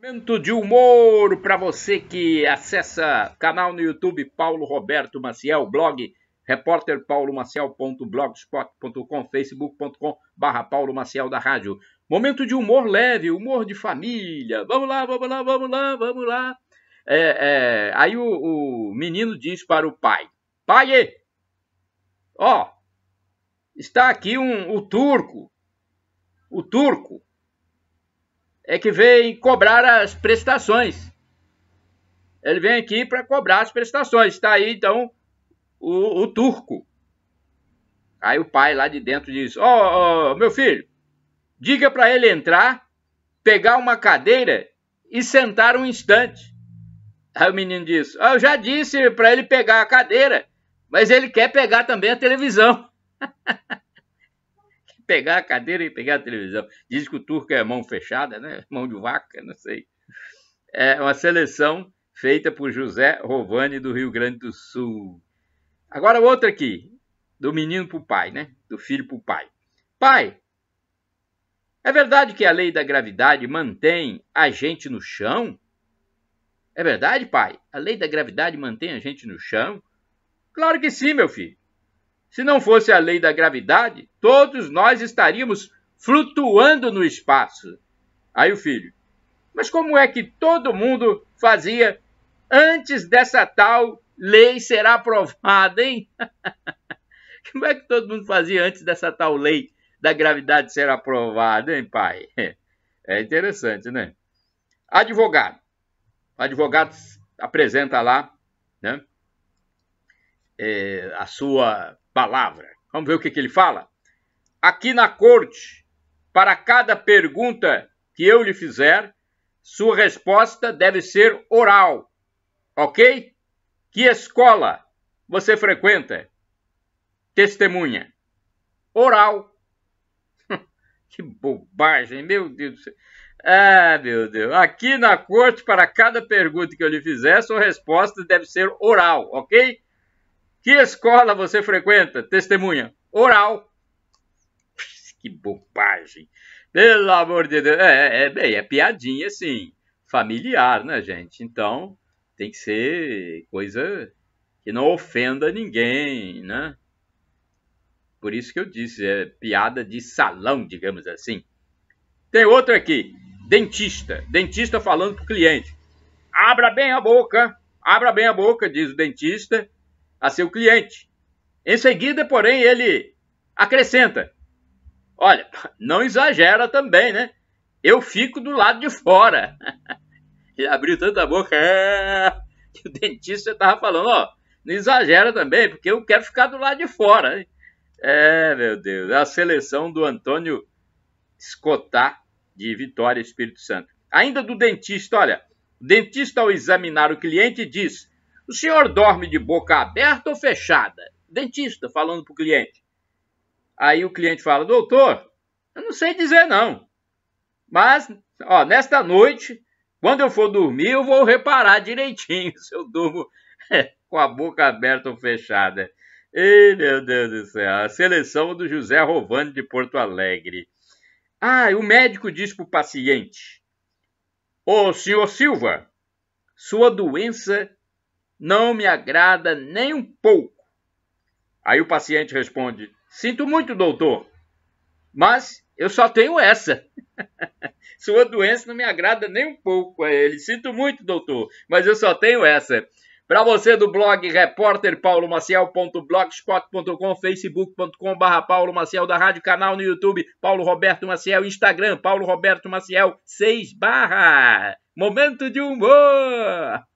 Momento de humor para você que acessa canal no YouTube Paulo Roberto Maciel, blog repórterpaulomaciel.blogspot.com, facebook.com barra Paulo Maciel da Rádio. Momento de humor leve, humor de família. Vamos lá, vamos lá, vamos lá, vamos lá. É, é, aí o, o, menino diz para o pai: Pai, ó, está aqui um, o turco. O turco é que vem cobrar as prestações. Ele vem aqui para cobrar as prestações. Está aí então o, o, turco. Aí o pai lá de dentro diz: Ó, oh, oh, meu filho, diga para ele entrar, pegar uma cadeira e sentar um instante. Aí o menino diz: oh, Eu já disse para ele pegar a cadeira, mas ele quer pegar também a televisão. pegar a cadeira e pegar a televisão. Diz que o turco é mão fechada, né? mão de vaca, não sei. É uma seleção feita por José Rovani, do Rio Grande do Sul. Agora outra aqui, do menino para o pai, né? do filho para o pai. Pai, é verdade que a lei da gravidade mantém a gente no chão? É verdade, pai? A lei da gravidade mantém a gente no chão? Claro que sim, meu filho. Se não fosse a lei da gravidade, todos nós estaríamos flutuando no espaço. Aí o filho, mas como é que todo mundo fazia antes dessa tal lei ser aprovada, hein? como é que todo mundo fazia antes dessa tal lei da gravidade ser aprovada, hein, pai? É interessante, né? Advogado. O advogado apresenta lá né, é, a sua palavra. Vamos ver o que, que ele fala? Aqui na corte, para cada pergunta que eu lhe fizer, sua resposta deve ser oral, ok? Que escola você frequenta? Testemunha. Oral. que bobagem, meu Deus do céu. Ah, meu Deus. Aqui na corte, para cada pergunta que eu lhe fizer, sua resposta deve ser oral, ok? Que escola você frequenta? Testemunha. Oral. Que bobagem. Pelo amor de Deus. É, é, é bem, é piadinha, assim, familiar, né, gente? Então, tem que ser coisa que não ofenda ninguém, né? Por isso que eu disse, é piada de salão, digamos assim. Tem outra aqui, dentista. Dentista falando pro cliente. Abra bem a boca, abra bem a boca, diz o dentista, a seu cliente. Em seguida, porém, ele acrescenta: Olha, não exagera também, né? Eu fico do lado de fora. Ele abriu tanta boca é, que o dentista estava falando: Ó, não exagera também, porque eu quero ficar do lado de fora. É, meu Deus, é a seleção do Antônio Escotá de Vitória, Espírito Santo. Ainda do dentista, olha, o dentista ao examinar o cliente diz: o senhor dorme de boca aberta ou fechada? Dentista falando para o cliente. Aí o cliente fala: Doutor, eu não sei dizer não. Mas, ó, nesta noite, quando eu for dormir, eu vou reparar direitinho se eu durmo com a boca aberta ou fechada. Ei, meu Deus do céu, a seleção do José Rovani de Porto Alegre. Ah, o médico diz para o paciente: Ô, senhor Silva, sua doença não me agrada nem um pouco. Aí o paciente responde: Sinto muito, doutor, mas eu só tenho essa. Sua doença não me agrada nem um pouco. a ele: Sinto muito, doutor, mas eu só tenho essa. Para você do blog repórter facebook.com.br, barra Paulo Maciel, da rádio canal no YouTube, Paulo Roberto Maciel, Instagram, Paulo Roberto Maciel, 6 barra. Momento de humor!